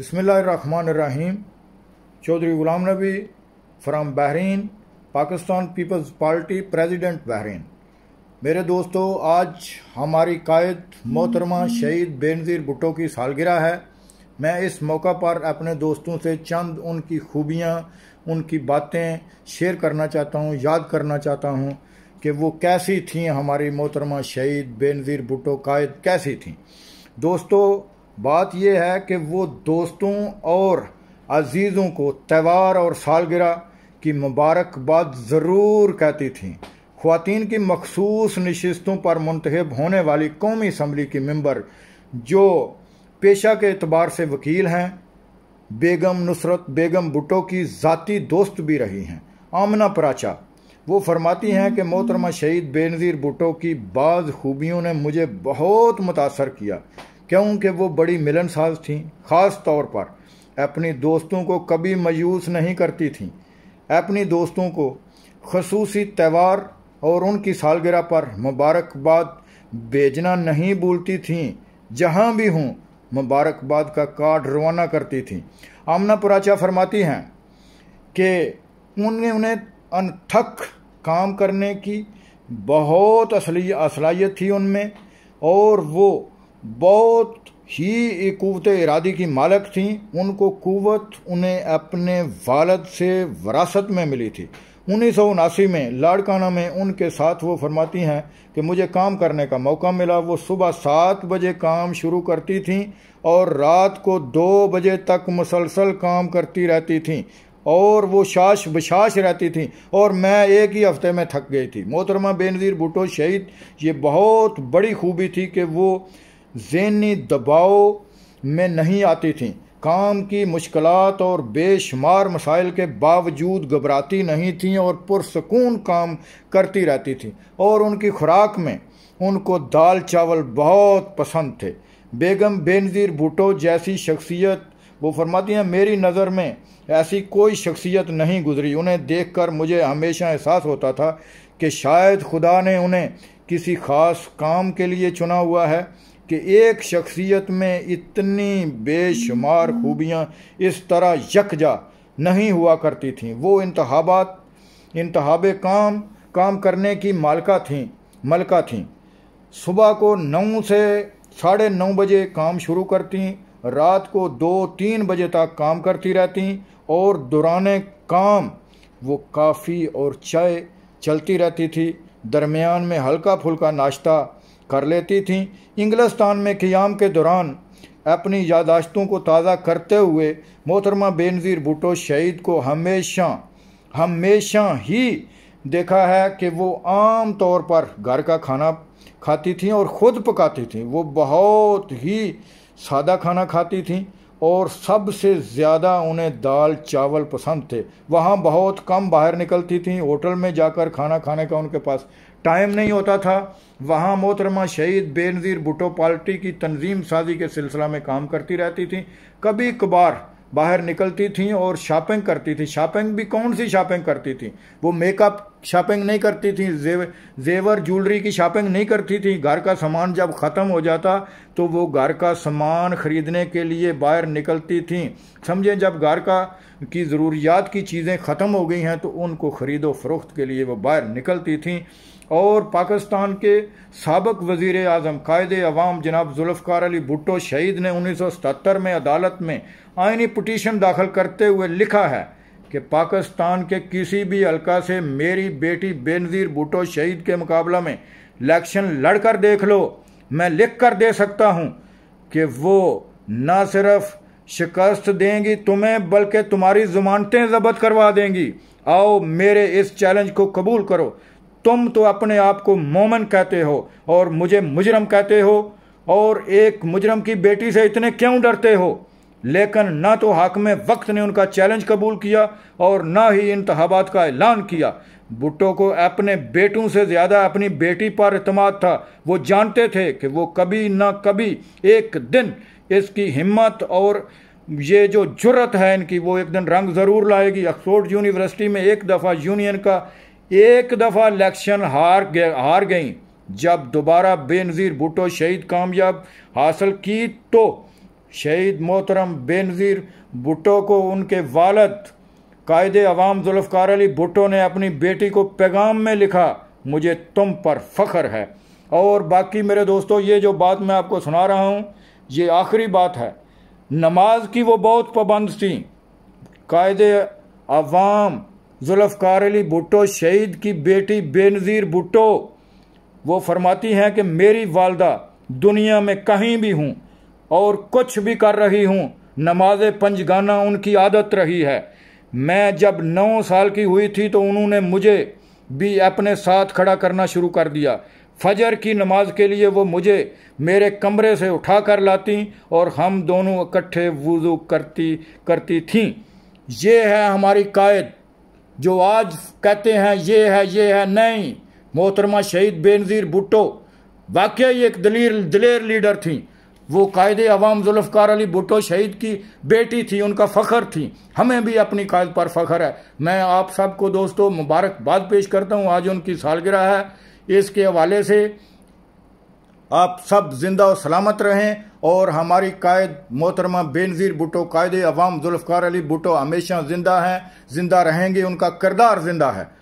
बिसमीम Chaudhry Ghulam Nabi from Bahrain Pakistan People's Party president Bahrain मेरे दोस्तों आज हमारी कायद मोहतरमा शहीद बेनज़ीर भुट्टो की सालगिरह है मैं इस मौका पर अपने दोस्तों से चंद उनकी खूबियाँ उनकी बातें शेयर करना चाहता हूँ याद करना चाहता हूँ कि वो कैसी थी हमारी मोहतरमा शहीद बेनज़ीर भुट्टो कायद कैसी थी दोस्तों बात यह है कि वो दोस्तों और अजीज़ों को त्यौहार और सालगिरह की मुबारकबाद ज़रूर कहती थी खुवान की मखसूस नशस्तों पर मंतब होने वाली कौमी असम्बली की मंबर जो पेशा के अतबार से वकील हैं बेगम नुसरत बेगम भुटो की ज़ाती दोस्त भी रही हैं आमना प्राचा वो फरमाती हैं कि मोहतरमा शहीद बेनज़ीर भुटो की बाज़ खूबियों ने मुझे बहुत मुतासर किया क्योंकि वो बड़ी मिलनसार थीं ख़ास तौर पर अपनी दोस्तों को कभी मायूस नहीं करती थीं अपनी दोस्तों को खसूसी त्यौहार और उनकी सालगिरह पर मुबारकबाद भेजना नहीं भूलती थीं जहाँ भी हों मुबारकबाद का कार्ड रवाना करती थीं आमना पुराचा फरमाती हैं कि उन्हें उन्हें अनथक काम करने की बहुत असली असलाहियत थी उनमें और वो बहुत ही कुवत इरादी की मालक थीं उनको कुवत उन्हें अपने वालद से वरासत में मिली थी उन्नीस सौ उनासी में लाड़काना में उनके साथ वो फरमाती हैं कि मुझे काम करने का मौका मिला वो सुबह सात बजे काम शुरू करती थीं और रात को दो बजे तक मुसलसल काम करती रहती थीं और वो शाश बशाश रहती थी और मैं एक ही हफ्ते में थक गई थी मोहतरमा बेनज़ीर भुटो शहीद ये बहुत बड़ी खूबी थी कि वो जहनी दबाव में नहीं आती थी काम की मुश्किल और बेशुमार मसाइल के बावजूद घबराती नहीं थीं और पुरसकून काम करती रहती थी और उनकी खुराक में उनको दाल चावल बहुत पसंद थे बेगम बेनज़ीर भुटो जैसी शख्सियत वो फरमाती हैं मेरी नज़र में ऐसी कोई शख्सियत नहीं गुजरी उन्हें देख कर मुझे हमेशा एहसास होता था कि शायद खुदा ने उन्हें किसी ख़ास काम के लिए चुना हुआ है कि एक शख्सियत में इतनी बेशुमार खूबियाँ इस तरह यकजा नहीं हुआ करती थीं वो इंतहाबात इंतहाब काम काम करने की मालका थीं मलका थीं सुबह को नौ से साढ़े नौ बजे काम शुरू करती रात को दो तीन बजे तक काम करती रहती और दौरान काम वो काफ़ी और चाय चलती रहती थी दरमियान में हल्का फुल्का नाश्ता कर लेती थीं इंग्लिस्तान में क़ियाम के दौरान अपनी यादाश्तों को ताज़ा करते हुए मोहतरमा बेनज़ीर भुटो शहीद को हमेशा हमेशा ही देखा है कि वो आम तौर पर घर का खाना खाती थीं और ख़ुद पकाती थीं वो बहुत ही सादा खाना खाती थीं और सबसे ज़्यादा उन्हें दाल चावल पसंद थे वहाँ बहुत कम बाहर निकलती थी होटल में जाकर खाना खाने का उनके पास टाइम नहीं होता था वहाँ मोहतरमा शहीद बेनज़ीर भुटो पार्टी की तंजीम साजी के सिलसिला में काम करती रहती थी कभी कभार बाहर निकलती थी और शॉपिंग करती थी शॉपिंग भी कौन सी शॉपिंग करती थी वो मेकअप शॉपिंग नहीं करती थी जेवर जेवर ज्वेलरी की शॉपिंग नहीं करती थी घर का सामान जब ख़त्म हो जाता तो वो घर का सामान ख़रीदने के लिए बाहर निकलती थी समझें जब घर का की ज़रूरियात की चीज़ें ख़त्म हो गई हैं तो उनको ख़रीदो फरोख्त के लिए वो बाहर निकलती थी और पाकिस्तान के सबक वज़ी अजम कायद अवाम जनाब जुल्फ़ार अली भुट्टो शहीद ने उन्नीस सौ सतहत्तर में अदालत में आइनी पटिशन दाखिल करते हुए लिखा है कि पाकिस्तान के किसी भी हलका से मेरी बेटी बेनज़ीर भुटो शहीद के मुकाबला में इलेक्शन लड़कर देख लो मैं लिख कर दे सकता हूँ कि वो ना सिर्फ शिकस्त देंगी तुम्हें बल्कि तुम्हारी जुमानतें जबत करवा देंगी आओ मेरे इस चैलेंज को कबूल करो तुम तो अपने आप को मोमन कहते हो और मुझे मुजरम कहते हो और एक मुजरम की बेटी से इतने क्यों डरते हो लेकिन न तो हाकम वक्त ने उनका चैलेंज कबूल किया और ना ही इंतबात का ऐलान किया भुट्टो को अपने बेटों से ज़्यादा अपनी बेटी पर अतमाद था वो जानते थे कि वो कभी ना कभी एक दिन इसकी हिम्मत और ये जो जुरत है इनकी वो एक दिन रंग ज़रूर लाएगी अक्सफोर्ड यूनिवर्सिटी में एक दफ़ा यूनियन का एक दफ़ा इलेक्शन हार गए हार गई जब दोबारा बेनज़ीर भुट्टो शहीद कामयाब हासिल की तो शहीद मोहतरम बेनज़ीर भुट्टो को उनके वालद कायद अवाम जुल्फ़ार अली भुट्टो ने अपनी बेटी को पैगाम में लिखा मुझे तुम पर फ़ख्र है और बाकी मेरे दोस्तों ये जो बात मैं आपको सुना रहा हूँ ये आखिरी बात है नमाज की वो बहुत पाबंद थी कायद अवाम जुल्फ़ार अली भुट्टो शहीद की बेटी बेनज़ीर भुट्टो वो फरमाती हैं कि मेरी वालदा दुनिया में कहीं भी हूँ और कुछ भी कर रही हूँ नमाज पंज गाना उनकी आदत रही है मैं जब नौ साल की हुई थी तो उन्होंने मुझे भी अपने साथ खड़ा करना शुरू कर दिया फजर की नमाज के लिए वो मुझे मेरे कमरे से उठा कर लाती और हम दोनों इकट्ठे वज़ू करती करती थीं ये है हमारी कायद जो आज कहते हैं ये है ये है नहीं मोहतरमा शहीद बेनज़ीर भुट्टो वाकई एक दलीर दिलेर लीडर थी वो कायदे अवाम जुल्फकार अली भुटो शहीद की बेटी थी उनका फ़ख्र थी हमें भी अपनी कायद पर फ़ख्र है मैं आप सबको दोस्तों मुबारकबाद पेश करता हूँ आज उनकी सालगिरह है इसके हवाले से आप सब जिंदा और सलामत रहें और हमारी कायद मोहतरमा बेनज़ीर भुटो कायद अवाम जुल्फकार अली भुटो हमेशा ज़िंदा हैं ज़िंदा रहेंगे उनका किरदार ज़िंदा है